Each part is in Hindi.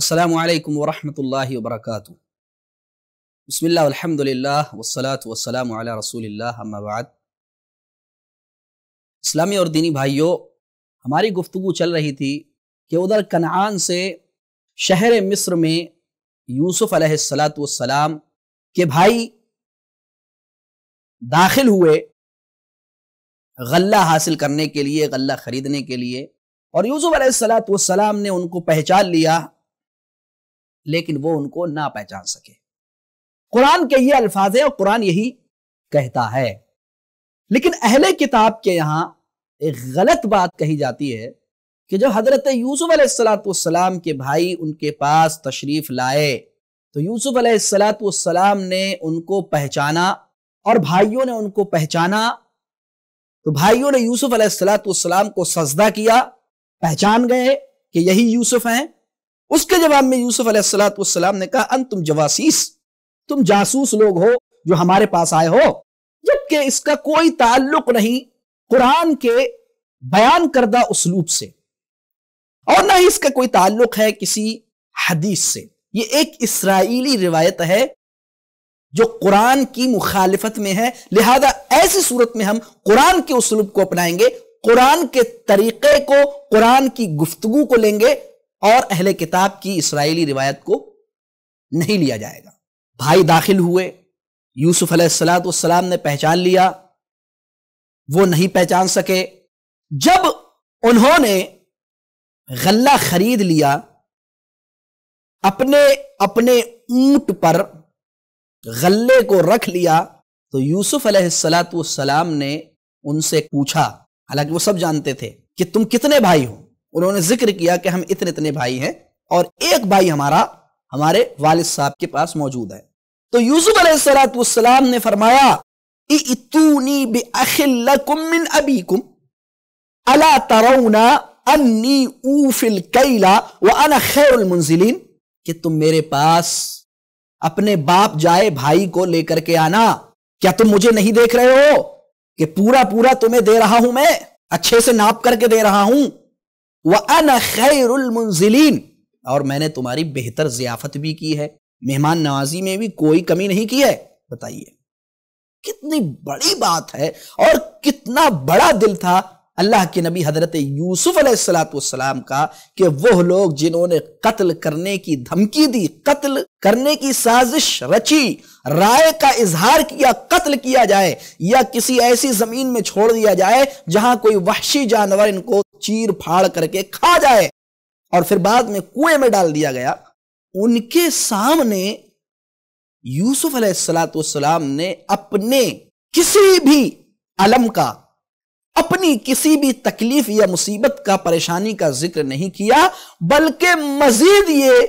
असलकम वरहमल वरक बसमिल्ला वसलात वसलाम रसूल अम्माबाद इस्लामी और दीनी भाइयों हमारी गुफ्तु चल रही थी कि उधर कनान से शहर मिस्र में यूसुफ सलाम के भाई दाखिल हुए गल्ला हासिल करने के लिए गल्ला खरीदने के लिए और यूसुफ सलाम ने उनको पहचान लिया लेकिन वो उनको ना पहचान सके कुरान के ये अल्फाज है और कुरान यही कहता है लेकिन अहले किताब के यहां एक गलत बात कही जाती है कि जब हजरत यूसुफ अलैहिस्सलाम के भाई उनके पास तशरीफ लाए तो यूसुफ अलैहिस्सलाम ने उनको पहचाना और भाइयों ने उनको पहचाना तो भाइयों ने यूसुफ अलैहिस्सलाम को सजदा किया पहचान गए कि यही यूसुफ हैं उसके जवाब में यूसुफ अलैहिस्सलाम ने कहा तुम जवासीस तुम जासूस लोग हो जो हमारे पास आए हो जबकि इसका कोई ताल्लुक नहीं कुरान के बयान करदा उसलूब से और ना ही इसका कोई ताल्लुक है किसी हदीस से ये एक इसराइली रिवायत है जो कुरान की मुखालिफत में है लिहाजा ऐसी सूरत में हम कुरान के उसलूब को अपनाएंगे कुरान के तरीके को कुरान की गुफ्तगु को लेंगे और अहले किताब की इसराइली रिवायत को नहीं लिया जाएगा भाई दाखिल हुए यूसुफ सलाम ने पहचान लिया वो नहीं पहचान सके जब उन्होंने गल्ला खरीद लिया अपने अपने ऊंट पर गल्ले को रख लिया तो यूसुफ सलाम ने उनसे पूछा हालांकि वो सब जानते थे कि तुम कितने भाई हो उन्होंने जिक्र किया कि हम इतने इतने भाई हैं और एक भाई हमारा हमारे वालिद साहब के पास मौजूद है तो यूसुफ अलैहिस्सलाम ने फरमाया इतूनी मिन अबीकुम अला अन्नी कैला व अना खैरुल कि तुम मेरे पास अपने बाप जाए भाई को लेकर के आना क्या तुम मुझे नहीं देख रहे हो कि पूरा पूरा तुम्हें दे रहा हूं मैं अच्छे से नाप करके दे रहा हूं वह अन और मैंने तुम्हारी बेहतर जियाफत भी की है मेहमान नवाजी में भी कोई कमी नहीं की है बताइए कितनी बड़ी बात है और कितना बड़ा दिल था अल्लाह के नबी हजरत यूसुफ सलाम का कि वह लोग जिन्होंने कत्ल करने की धमकी दी कत्ल करने की साजिश रची राय का इजहार किया कत्ल किया जाए या किसी ऐसी जमीन में छोड़ दिया जाए जहां कोई वहशी जानवर इनको चीर फाड़ करके खा जाए और फिर बाद में कुएं में डाल दिया गया उनके सामने यूसुफ सलाम ने अपने किसी भी अलम का अपनी किसी भी तकलीफ या मुसीबत का परेशानी का जिक्र नहीं किया बल्कि मजीद ये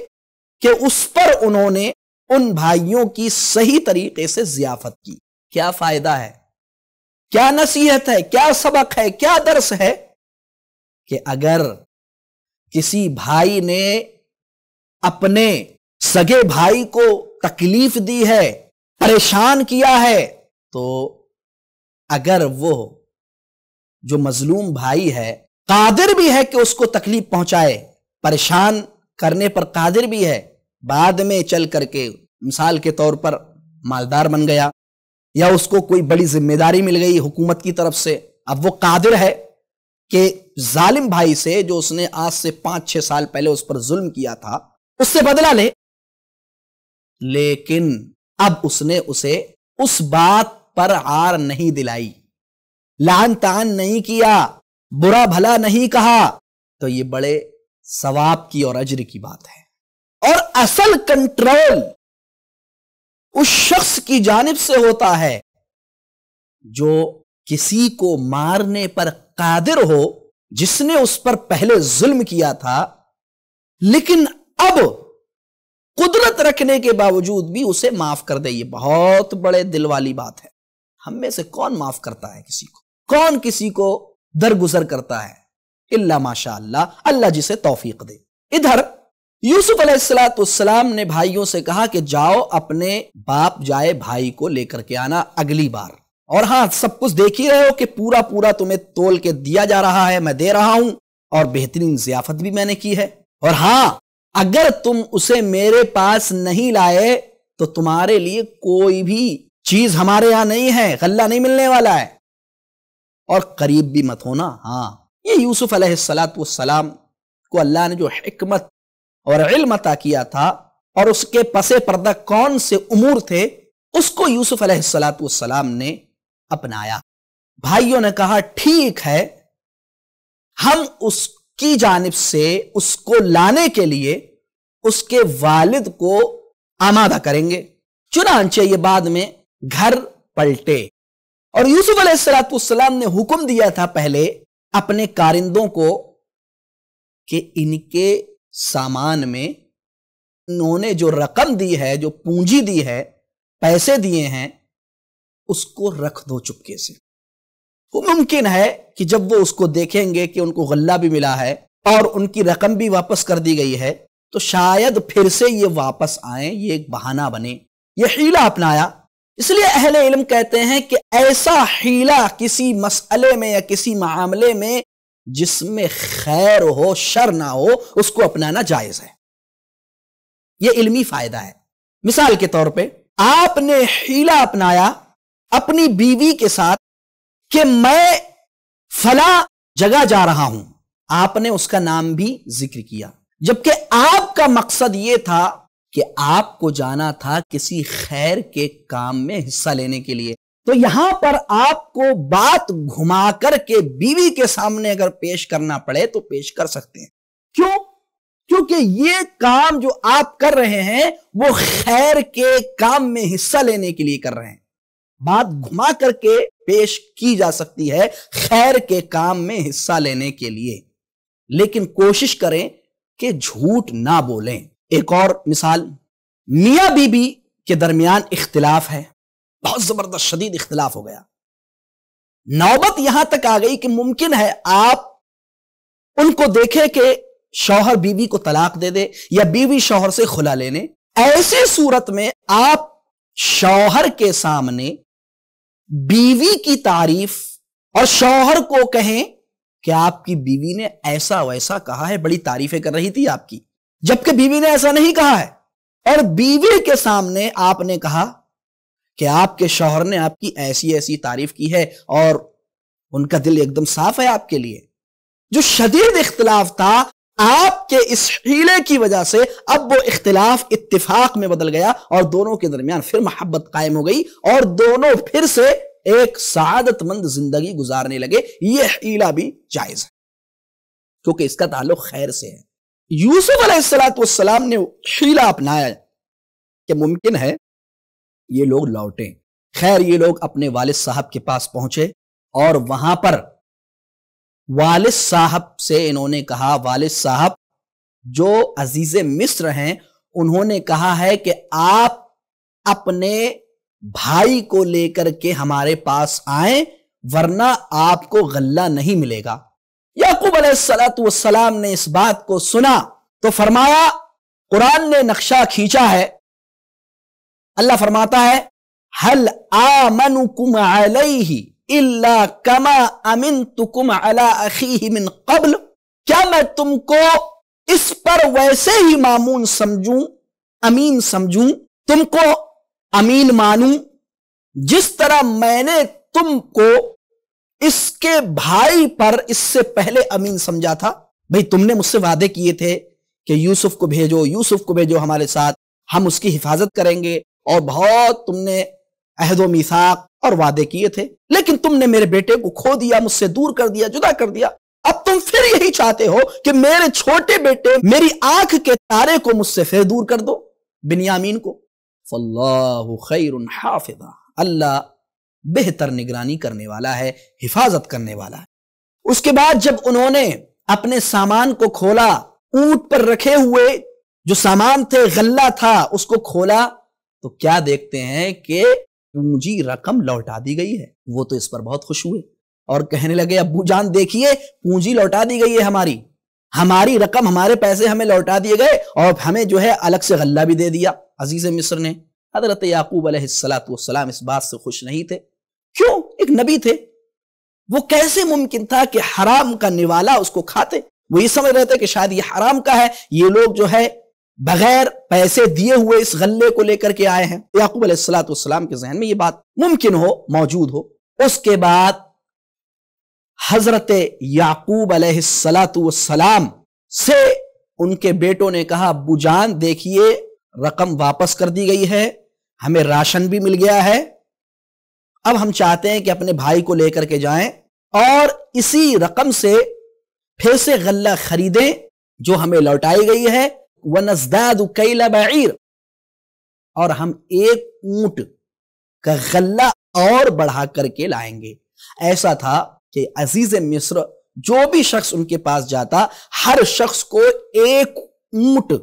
कि उस पर उन्होंने उन भाइयों की सही तरीके से जियाफत की क्या फायदा है क्या नसीहत है क्या सबक है क्या दर्श है कि अगर किसी भाई ने अपने सगे भाई को तकलीफ दी है परेशान किया है तो अगर वो जो मजलूम भाई है कादिर भी है कि उसको तकलीफ पहुंचाए परेशान करने पर कादिर भी है बाद में चल करके मिसाल के तौर पर मालदार बन गया या उसको कोई बड़ी जिम्मेदारी मिल गई हुकूमत की तरफ से अब वो कादिर है कि जालिम भाई से जो उसने आज से पांच छह साल पहले उस पर जुल्म किया था उससे बदला ले लेकिन अब उसने उसे उस बात पर हार नहीं दिलाई लान तान नहीं किया बुरा भला नहीं कहा तो ये बड़े सवाब की और अज्र की बात है और असल कंट्रोल उस शख्स की जानब से होता है जो किसी को मारने पर कादिर हो जिसने उस पर पहले जुल्म किया था लेकिन अब कुदरत रखने के बावजूद भी उसे माफ कर दे ये बहुत बड़े दिल वाली बात है हम में से कौन माफ करता है किसी को कौन किसी को दरगुजर करता है इल्ला माशा अल्लाह अल्लाह जिसे तौफीक दे इधर यूसुफ अलैहिस्सलाम ने भाइयों से कहा कि जाओ अपने बाप जाए भाई को लेकर के आना अगली बार और हाँ सब कुछ देख ही रहे हो कि पूरा पूरा तुम्हें तोल के दिया जा रहा है मैं दे रहा हूं और बेहतरीन जियाफत भी मैंने की है और हाँ अगर तुम उसे मेरे पास नहीं लाए तो तुम्हारे लिए कोई भी चीज हमारे यहां नहीं है गल्ला नहीं मिलने वाला है और करीब भी मत होना हाँ ये यूसुफ सलाम को अल्लाह ने जो हमत और इल्म अता किया था और उसके पसे पर्दा कौन से उमूर थे उसको यूसुफ सलाम ने अपनाया भाइयों ने कहा ठीक है हम उसकी जानब से उसको लाने के लिए उसके वालिद को आमादा करेंगे चुनाचे ये बाद में घर पलटे और यूसुफ अलैहिस्सलाम ने हुक्म दिया था पहले अपने कारिंदों को कि इनके सामान में इन्होंने जो रकम दी है जो पूंजी दी है पैसे दिए हैं उसको रख दो चुपके से वो मुमकिन है कि जब वो उसको देखेंगे कि उनको गल्ला भी मिला है और उनकी रकम भी वापस कर दी गई है तो शायद फिर से ये वापस आए ये एक बहाना बने ये हीला अपनाया इसलिए अहले इल्म कहते हैं कि ऐसा हीला किसी मसले में या किसी मामले में जिसमें खैर हो शर ना हो उसको अपनाना जायज है यह इल्मी फायदा है मिसाल के तौर पे आपने हीला अपनाया अपनी बीवी के साथ कि मैं फला जगह जा रहा हूं आपने उसका नाम भी जिक्र किया जबकि आपका मकसद यह था कि आपको जाना था किसी खैर के काम में हिस्सा लेने के लिए तो यहां पर आपको बात घुमा करके बीवी के सामने अगर पेश करना पड़े तो पेश कर सकते हैं क्यों क्योंकि ये काम जो आप कर रहे हैं वो खैर के काम में हिस्सा लेने के लिए कर रहे हैं बात घुमा करके पेश की जा सकती है खैर के काम में हिस्सा लेने के लिए लेकिन कोशिश करें कि झूठ ना बोलें एक और मिसाल मिया बीबी के दरमियान इख्तिलाफ है बहुत जबरदस्त शदीद इख्तिलाफ हो गया नौबत यहां तक आ गई कि मुमकिन है आप उनको देखें कि शौहर बीवी को तलाक दे दे या बीवी शौहर से खुला लेने ऐसे सूरत में आप शौहर के सामने बीवी की तारीफ और शौहर को कहें कि आपकी बीवी ने ऐसा वैसा कहा है बड़ी तारीफें कर रही थी आपकी जबकि बीवी ने ऐसा नहीं कहा है और बीवी के सामने आपने कहा कि आपके शौहर ने आपकी ऐसी ऐसी तारीफ की है और उनका दिल एकदम साफ है आपके लिए जो शदीद इख्तलाफ था आपके इस हीले की वजह से अब वो इख्तलाफ इतफाक में बदल गया और दोनों के दरमियान फिर मोहब्बत कायम हो गई और दोनों फिर से एक सादतमंद जिंदगी गुजारने लगे यह हीला भी जायज है क्योंकि इसका ताल्लुक खैर से है यूसुफ अलैहिस्सलाम ने हीला अपनाया कि मुमकिन है ये लोग लौटें खैर ये लोग अपने वालिद साहब के पास पहुंचे और वहां पर वालिद साहब से इन्होंने कहा वालिद साहब जो अजीज मिस्र हैं उन्होंने कहा है कि आप अपने भाई को लेकर के हमारे पास आए वरना आपको गल्ला नहीं मिलेगा याकूब सलाम ने इस बात को सुना तो फरमाया कुरान ने नक्शा खींचा है अल्लाह फरमाता है हल आमनुकुम अलैहि इल्ला कमा अमिन तुकुम अला अखी मिन कबल क्या मैं तुमको इस पर वैसे ही मामून समझूं अमीन समझूं तुमको अमीन मानूं जिस तरह मैंने तुमको इसके भाई पर इससे पहले अमीन समझा था भाई तुमने मुझसे वादे किए थे कि यूसुफ को भेजो यूसुफ को भेजो हमारे साथ हम उसकी हिफाजत करेंगे और बहुत तुमने अहदो मिसाक और वादे किए थे लेकिन तुमने मेरे बेटे को खो दिया मुझसे दूर कर दिया जुदा कर दिया अब तुम फिर यही चाहते हो कि मेरे छोटे बेटे मेरी आंख के तारे को मुझसे फिर दूर कर दो बिनियामीन को फल्लाहु हाफिजा अल्लाह बेहतर निगरानी करने वाला है हिफाजत करने वाला है उसके बाद जब उन्होंने अपने सामान को खोला ऊंट पर रखे हुए जो सामान थे गल्ला था उसको खोला तो क्या देखते हैं कि पूंजी तो रकम लौटा दी गई है वो तो इस पर बहुत खुश हुए और कहने लगे अबू जान देखिए पूंजी लौटा दी गई है हमारी हमारी रकम हमारे पैसे हमें लौटा दिए गए और हमें जो है अलग से गल्ला भी दे दिया अजीज मिस्र ने हजरत याकूब अलैहिस्सलाम इस बात से खुश नहीं थे क्यों एक नबी थे वो कैसे मुमकिन था कि हराम का निवाला उसको खाते वो ये समझ रहे थे कि शायद ये हराम का है ये लोग जो है बगैर पैसे दिए हुए इस गल्ले को लेकर के आए हैं याकूब अलैहिस्सलाम के जहन में ये बात मुमकिन हो मौजूद हो उसके बाद हजरत याकूब अलैहिस्सलाम से उनके बेटों ने कहा अबू जान देखिए रकम वापस कर दी गई है हमें राशन भी मिल गया है अब हम चाहते हैं कि अपने भाई को लेकर के जाएं और इसी रकम से फिर से गल्ला खरीदें जो हमें लौटाई गई है वनजदाद कैला और हम एक ऊंट का गल्ला और बढ़ा करके लाएंगे ऐसा था कि अजीज मिस्र जो भी शख्स उनके पास जाता हर शख्स को एक ऊंट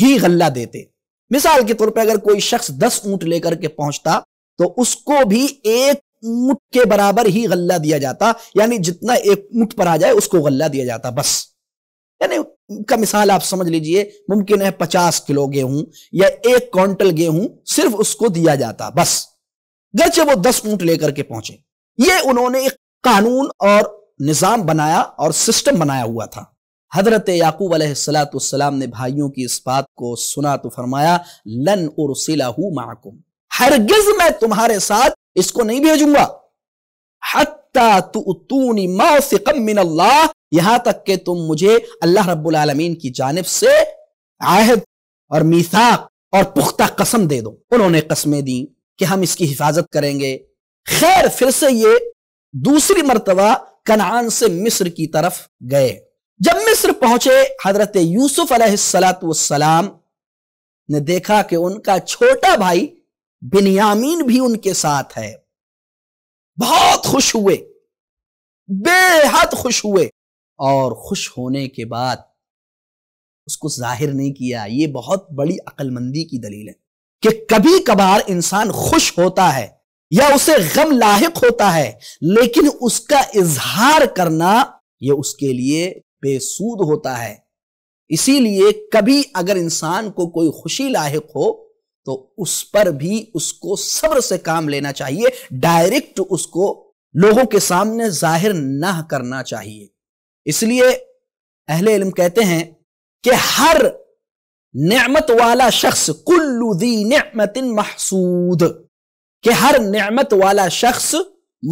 ही गल्ला देते मिसाल के तौर पर अगर कोई शख्स दस ऊंट लेकर के पहुंचता तो उसको भी एक ऊंट के बराबर ही गल्ला दिया जाता यानी जितना एक ऊंट पर आ जाए उसको गल्ला दिया जाता बस यानी का मिसाल आप समझ लीजिए मुमकिन है पचास किलो गेहूं या एक क्विंटल गेहूं सिर्फ उसको दिया जाता बस गर्चे वो दस ऊंट लेकर के पहुंचे ये उन्होंने एक कानून और निजाम बनाया और सिस्टम बनाया हुआ था हजरत याकूब सलाम ने भाइयों की इस बात को सुना तो फरमाया लन और माकुम हरगिज मैं तुम्हारे साथ इसको नहीं भेजूंगा हत यहां तक कि तुम मुझे अल्लाह रब्बुल आलमीन की जानब से आहद और मीसाक और पुख्ता कसम दे दो उन्होंने कसमें दी कि हम इसकी हिफाजत करेंगे खैर फिर से ये दूसरी मरतबा कनान से मिस्र की तरफ गए जब मिस्र पहुंचे हजरत यूसुफ अलैहिस्सलाम ने देखा कि उनका छोटा भाई बिनयामीन भी उनके साथ है बहुत खुश हुए बेहद खुश हुए और खुश होने के बाद उसको जाहिर नहीं किया ये बहुत बड़ी अकलमंदी की दलील है कि कभी कभार इंसान खुश होता है या उसे गम लाहक होता है लेकिन उसका इजहार करना यह उसके लिए बेसूद होता है इसीलिए कभी अगर इंसान को कोई खुशी लाहक हो तो उस पर भी उसको सब्र से काम लेना चाहिए डायरेक्ट उसको लोगों के सामने जाहिर ना करना चाहिए इसलिए अहले इल्म कहते हैं कि हर नेमत वाला शख्स कुल्लुदी नेमत महसूद कि हर नेमत वाला शख्स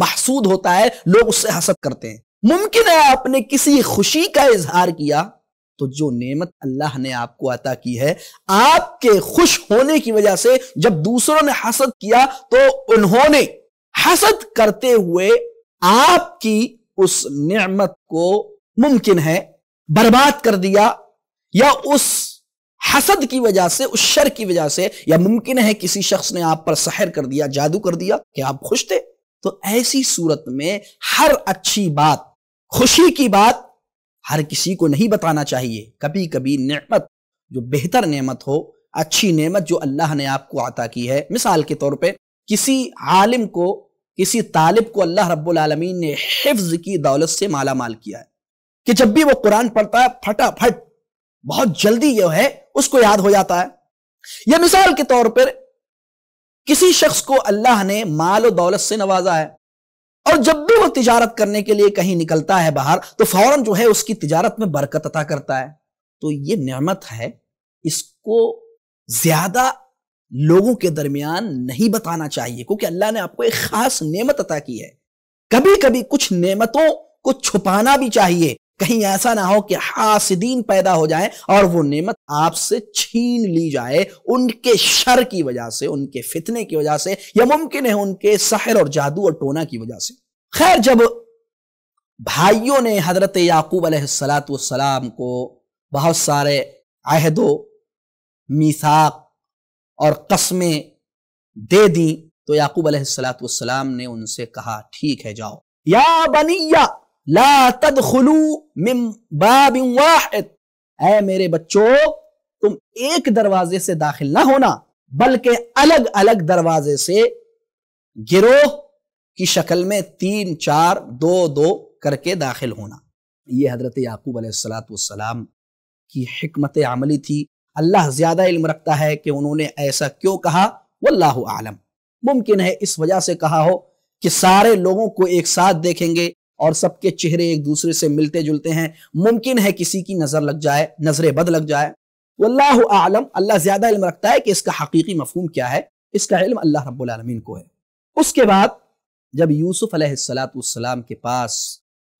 महसूद होता है लोग उससे हसद करते हैं मुमकिन है आपने किसी खुशी का इजहार किया तो जो नेमत अल्लाह ने आपको अता की है आपके खुश होने की वजह से जब दूसरों ने हसद किया तो उन्होंने हसद करते हुए आपकी उस नेमत को मुमकिन है बर्बाद कर दिया या उस हसद की वजह से उस शर की वजह से या मुमकिन है किसी शख्स ने आप पर सहर कर दिया जादू कर दिया कि आप खुश थे तो ऐसी सूरत में हर अच्छी बात खुशी की बात हर किसी को नहीं बताना चाहिए कभी कभी नेमत जो बेहतर नेमत हो अच्छी नेमत जो अल्लाह ने आपको अता की है मिसाल के तौर पर किसी आलिम को किसी तालिब को अल्लाह रब्बुल आलमीन ने हिफ्ज की दौलत से माला माल किया है कि जब भी वो कुरान पढ़ता है फटाफट बहुत जल्दी जो है उसको याद हो जाता है यह मिसाल के तौर पर किसी शख्स को अल्लाह ने माल और दौलत से नवाजा है और जब भी वो तिजारत करने के लिए कहीं निकलता है बाहर तो फौरन जो है उसकी तिजारत में बरकत अता करता है तो ये नेमत है इसको ज्यादा लोगों के दरमियान नहीं बताना चाहिए क्योंकि अल्लाह ने आपको एक खास नेमत अता की है कभी कभी कुछ नेमतों को छुपाना भी चाहिए कहीं ऐसा ना हो कि हासिदीन पैदा हो जाए और वो नेमत आपसे छीन ली जाए उनके शर की वजह से उनके फितने की वजह से या मुमकिन है उनके सहर और जादू और टोना की वजह से खैर जब भाइयों ने हजरत याकूब सलाम को बहुत सारे अहदो मीसाक और कस्में दे दी तो याकूब सलाम ने उनसे कहा ठीक है जाओ या बनिया ला तदखलू मिम बाब वाहिद ऐ मेरे बच्चों तुम एक दरवाजे से दाखिल ना होना बल्कि अलग अलग दरवाजे से गिरोह की शक्ल में तीन चार दो दो करके दाखिल होना ये हजरत याकूब अलैहिस्सलाम की हमत आमली थी अल्लाह ज्यादा इल्म रखता है कि उन्होंने ऐसा क्यों कहा वल्लाह आलम मुमकिन है इस वजह से कहा हो कि सारे लोगों को एक साथ देखेंगे और सबके चेहरे एक दूसरे से मिलते जुलते हैं मुमकिन है किसी की नजर लग जाए नजरे बद लग जाए वल्लाह आलम अल्लाह ज्यादा इल्म रखता है कि इसका हकीकी मफहूम क्या है इसका इल्म अल्लाह रब्बुल को है उसके बाद जब यूसुफ अलैहिस्सलाम के पास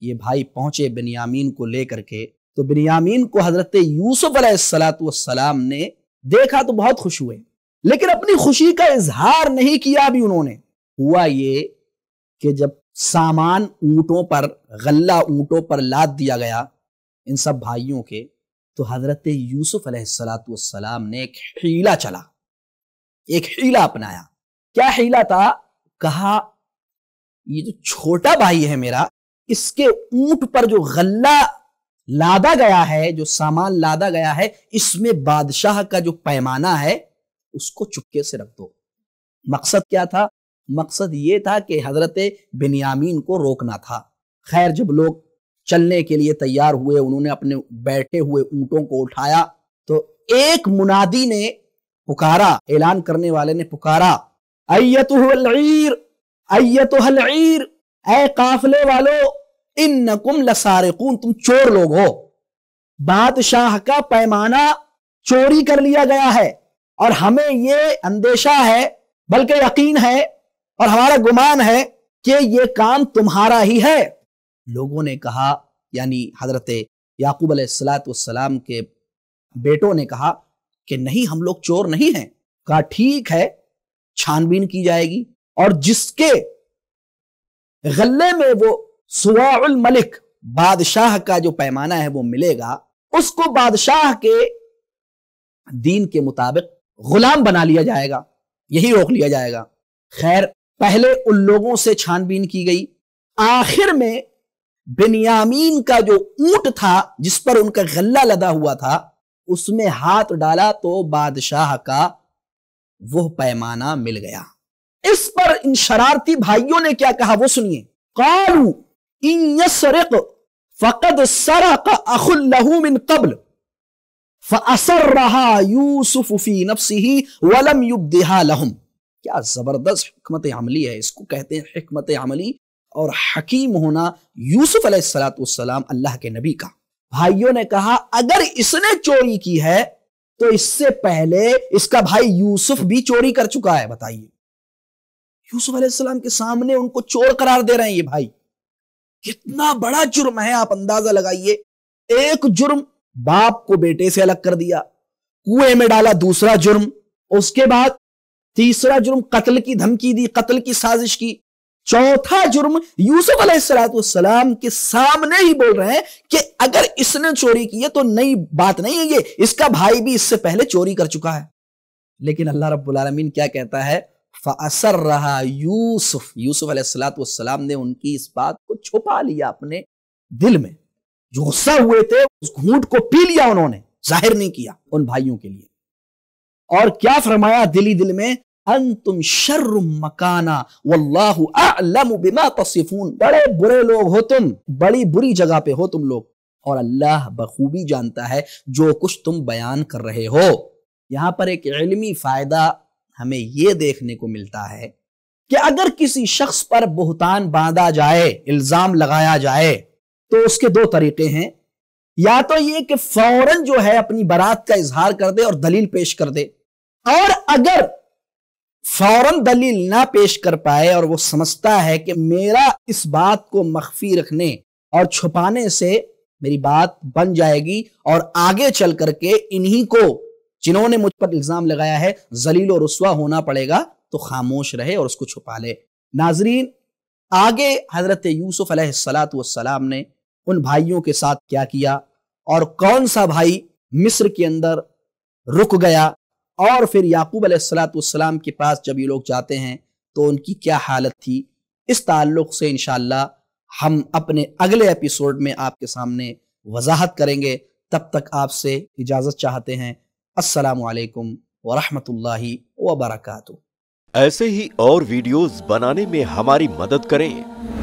ये भाई पहुंचे बिनयामीन को लेकर के तो बिनयामीन को हजरत यूसुफ अलैहिस्सलाम ने देखा तो बहुत खुश हुए लेकिन अपनी खुशी का इजहार नहीं किया भी उन्होंने हुआ ये कि जब सामान ऊंटों पर गल्ला ऊंटों पर लाद दिया गया इन सब भाइयों के तो हजरत यूसुफ अलैहिस्सलाम ने एक हीला चला एक हीला अपनाया क्या हीला था कहा ये जो छोटा भाई है मेरा इसके ऊंट पर जो गल्ला लादा गया है जो सामान लादा गया है इसमें बादशाह का जो पैमाना है उसको चुपके से रख दो मकसद क्या था मकसद ये था कि हजरत बिनयामीन को रोकना था खैर जब लोग चलने के लिए तैयार हुए उन्होंने अपने बैठे हुए ऊँटों को उठाया तो एक मुनादी ने पुकारा ऐलान करने वाले ने पुकारा अयतुहलईर अयतुहलईर ए काफले वालो इन नकुम लसारकून तुम चोर लोग हो बादशाह का पैमाना चोरी कर लिया गया है और हमें ये अंदेशा है बल्कि यकीन है और हमारा गुमान है कि ये काम तुम्हारा ही है लोगों ने कहा यानी हजरत याकूब सलाम के बेटों ने कहा कि नहीं हम लोग चोर नहीं हैं कहा ठीक है छानबीन की जाएगी और जिसके गले में वो सुवाउल मलिक बादशाह का जो पैमाना है वो मिलेगा उसको बादशाह के दीन के मुताबिक गुलाम बना लिया जाएगा यही रोक लिया जाएगा खैर पहले उन लोगों से छानबीन की गई आखिर में बिनयामीन का जो ऊंट था जिस पर उनका गल्ला लदा हुआ था उसमें हाथ डाला तो बादशाह का वह पैमाना मिल गया इस पर इन शरारती भाइयों ने क्या कहा वो सुनिए कालू इन यसरक फकद सरक अखुल लहूम इन कबल रहा यूसुफ फी नफसी वलम दिहा लहुम क्या जबरदस्त हमत अमली है इसको कहते हैं हमत अमली और हकीम होना यूसुफ सलाम अल्लाह के नबी का भाइयों ने कहा अगर इसने चोरी की है तो इससे पहले इसका भाई यूसुफ भी चोरी कर चुका है बताइए यूसुफ सलाम के सामने उनको चोर करार दे रहे हैं ये भाई कितना बड़ा जुर्म है आप अंदाजा लगाइए एक जुर्म बाप को बेटे से अलग कर दिया कुएं में डाला दूसरा जुर्म उसके बाद तीसरा जुर्म कत्ल की धमकी दी कत्ल की साजिश की चौथा जुर्म यूसुफ अलैहिस्सलाम के सामने ही बोल रहे हैं कि अगर इसने चोरी की है तो नई बात नहीं है ये इसका भाई भी इससे पहले चोरी कर चुका है लेकिन अल्लाह रब्बुल आलमीन क्या कहता है असर रहा यूसुफ यूसुफ अलैहिस्सलाम ने उनकी इस बात को छुपा लिया अपने दिल में जो गुस्सा हुए थे उस घूट को पी लिया उन्होंने जाहिर नहीं किया उन भाइयों के लिए और क्या फरमाया दिली दिल में अंतुम शर्र मकाना वल्लाहु बिमा तसिफून बड़े बुरे लोग हो तुम बड़ी बुरी जगह पे हो तुम लोग और अल्लाह बखूबी जानता है जो कुछ तुम बयान कर रहे हो यहां पर एक इलमी फायदा हमें यह देखने को मिलता है कि अगर किसी शख्स पर बहुतान बांधा जाए इल्जाम लगाया जाए तो उसके दो तरीके हैं या तो ये कि फौरन जो है अपनी बारात का इजहार कर दे और दलील पेश कर दे और अगर फौरन दलील ना पेश कर पाए और वो समझता है कि मेरा इस बात को मख्फी रखने और छुपाने से मेरी बात बन जाएगी और आगे चल करके इन्हीं को जिन्होंने मुझ पर इल्जाम लगाया है जलील और रसवा होना पड़ेगा तो खामोश रहे और उसको छुपा ले नाजरीन आगे हजरत यूसुफ सलाम ने उन भाइयों के साथ क्या किया और कौन सा भाई मिस्र के अंदर रुक गया और फिर याकूब अलैहिस्सलाम के पास जब ये लोग जाते हैं तो उनकी क्या हालत थी इस ताल्लुक से इन हम अपने अगले एपिसोड में आपके सामने वजाहत करेंगे तब तक आपसे इजाज़त चाहते हैं असलकम वरहमतुल्लाहि वबरकू ऐसे ही और वीडियोस बनाने में हमारी मदद करें